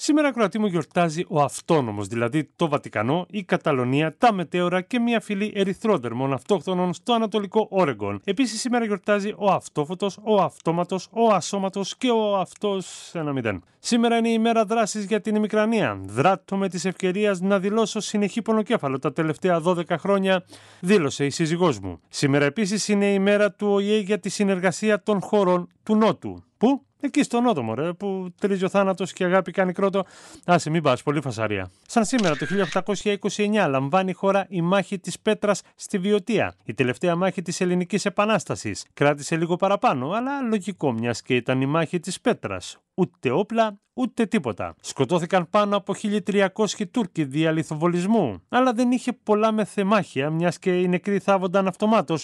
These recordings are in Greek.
Σήμερα, Κροατή μου, γιορτάζει ο αυτόνομος δηλαδή το Βατικανό, η Καταλωνία, τα Μετέωρα και μια φυλή ερυθρόδερμων αυτόχθονων στο Ανατολικό Όρεγκον. Επίσης, σήμερα γιορτάζει ο αυτόφωτος, ο αυτόματος, ο ασώματος και ο αυτός ένα μηδέν. Σήμερα είναι η μέρα δράσης για την ημικρανία. Δράτω με τη ευκαιρία να δηλώσω συνεχή πονοκέφαλο τα τελευταία 12 χρόνια, δήλωσε η σύζυγός μου. Σήμερα επίσης είναι η μέρα του ΟΗΕ για τη συνεργασία των χωρών του Νότου. Που Εκεί στον Νότο, μωρέ, που τρίζει ο θάνατος και αγάπη κάνει κρότο. Άσε, μην πας, πολύ φασαρία. Σαν σήμερα το 1829 λαμβάνει η χώρα η μάχη της Πέτρας στη Βιωτία. Η τελευταία μάχη της Ελληνικής Επανάστασης. Κράτησε λίγο παραπάνω, αλλά λογικό, μιας και ήταν η μάχη της Πέτρας. Ούτε όπλα, ούτε τίποτα. Σκοτώθηκαν πάνω από 1.300 Τούρκοι δια λιθοβολισμού, αλλά δεν είχε πολλά μεθεμάχια, μιας και οι νεκροί θάβονταν αυτομάτως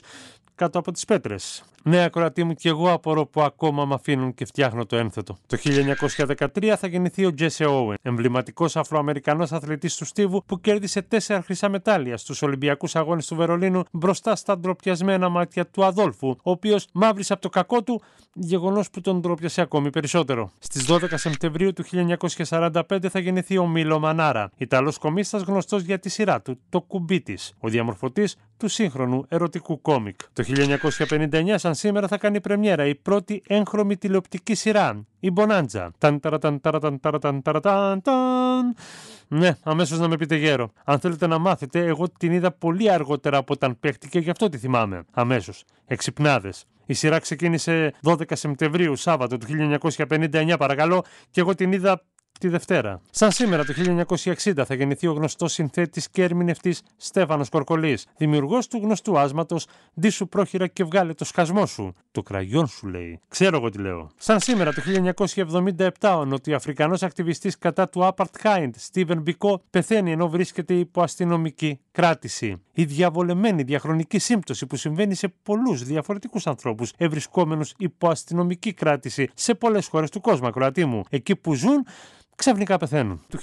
κάτω από τις πέτρες. Ναι, ακροατή μου, και εγώ απορώ που ακόμα με αφήνουν και φτιάχνω το ένθετο. Το 1913 θα γεννηθεί ο Τζέσε Όουεν, εμβληματικός Αφροαμερικανός αθλητής του Στίβου που κέρδισε τέσσερα χρυσά μετάλλια στους Ολυμπιακούς Αγώνες του Βερολίνου μπροστά στα ντροπιασμένα μάτια του Αδόλφου, ο οποίος μαύρησε από το κακό του, γεγονός που τον ντροπιασε ακόμη περισσότερο. Στις 12 Σεπτεμβρίου του 1945 θα γεννηθεί ο Μίλο Μανάρα, Ιταλός κομίστα γνωστός για τη σειρά του, το κουμπί της. Ο διαμορφωτής του σύγχρονου ερωτικού κόμικ. Το 1959 σαν σήμερα θα κάνει πρεμιέρα η πρώτη έγχρωμη τηλεοπτική σειρά, η Μπονάντζα. Ναι, αμέσως να με πείτε γέρο. Αν θέλετε να μάθετε, εγώ την είδα πολύ αργότερα από όταν παίχτηκε, γι' αυτό τη θυμάμαι. Αμέσως. Εξυπνάδες. Η σειρά ξεκίνησε 12 Σεπτεμβρίου, Σάββατο του 1959, παρακαλώ, και εγώ την είδα τη Δευτέρα. Σαν σήμερα το 1960 θα γεννηθεί ο γνωστός συνθέτης και έρμηνευτης Στέφανος Κορκολής δημιουργός του γνωστού άσματος «Δί σου πρόχειρα και βγάλε το σκασμό σου. Το κραγιόν σου λέει. Ξέρω εγώ τι λέω. Σαν σήμερα το 1977 ο νοτιοαφρικανός ακτιβιστής κατά του Χάιντ, Στίβεν Μπικό, πεθαίνει ενώ βρίσκεται υπό αστυνομική κράτηση. Η διαβολεμένη διαχρονική σύμπτωση που συμβαίνει σε πολλούς διαφορετικούς ανθρώπους, ευρισκόμενους υπό αστυνομική κράτηση σε πολλές χώρες του κόσμου, ακροατή Εκεί που ζουν, ξαφνικά πεθαίνουν. Το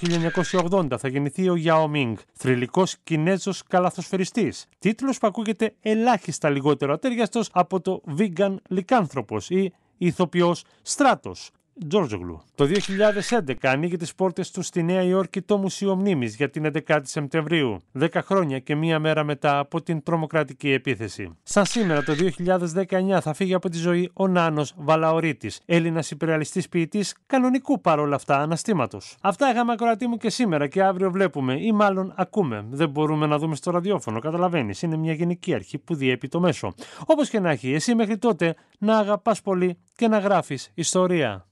1980 θα γεννηθεί ο Yao Ming, θρηλυκός Κινέζος καλαθοσφαιριστής. Τίτλος που ακούγεται ελάχιστα λιγότερο ατέριαστος από το vegan λικάνθρωπο ή ηθοποιός στράτος. Τζόρτζογλου. Το 2011 ανοίγει τις πόρτες του στη Νέα Υόρκη το Μουσείο Μνήμης για την 11η Σεπτεμβρίου, 10 χρόνια και μία μέρα μετά από την τρομοκρατική επίθεση. Σαν σήμερα το 2019 θα φύγει από τη ζωή ο Νάνος Βαλαωρίτης, Έλληνας υπερεαλιστής ποιητής κανονικού παρόλα αυτά αναστήματος. Αυτά είχαμε ακροατή μου και σήμερα και αύριο βλέπουμε ή μάλλον ακούμε. Δεν μπορούμε να δούμε στο ραδιόφωνο, καταλαβαίνεις. Είναι μια γενική αρχή που διέπει το μέσο. Όπως και να έχει, εσύ μέχρι τότε να αγαπάς πολύ και να γράφεις ιστορία.